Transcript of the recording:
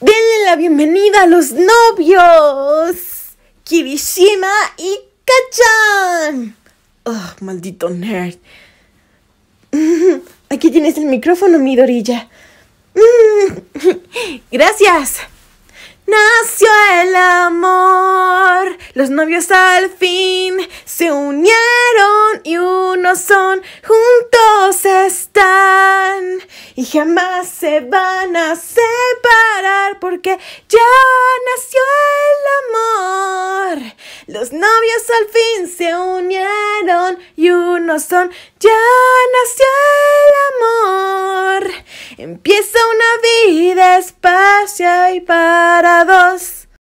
Denle la bienvenida a los novios. Kirishima y Kachan. Oh, maldito nerd. Aquí tienes el micrófono, mi dorilla Gracias. Nació el amor, los novios al fin se unieron y uno son, juntos están y jamás se van a separar porque ya nació el amor. Los novios al fin se unieron y uno son ya nació el amor. Empieza una vida espacia y para dos.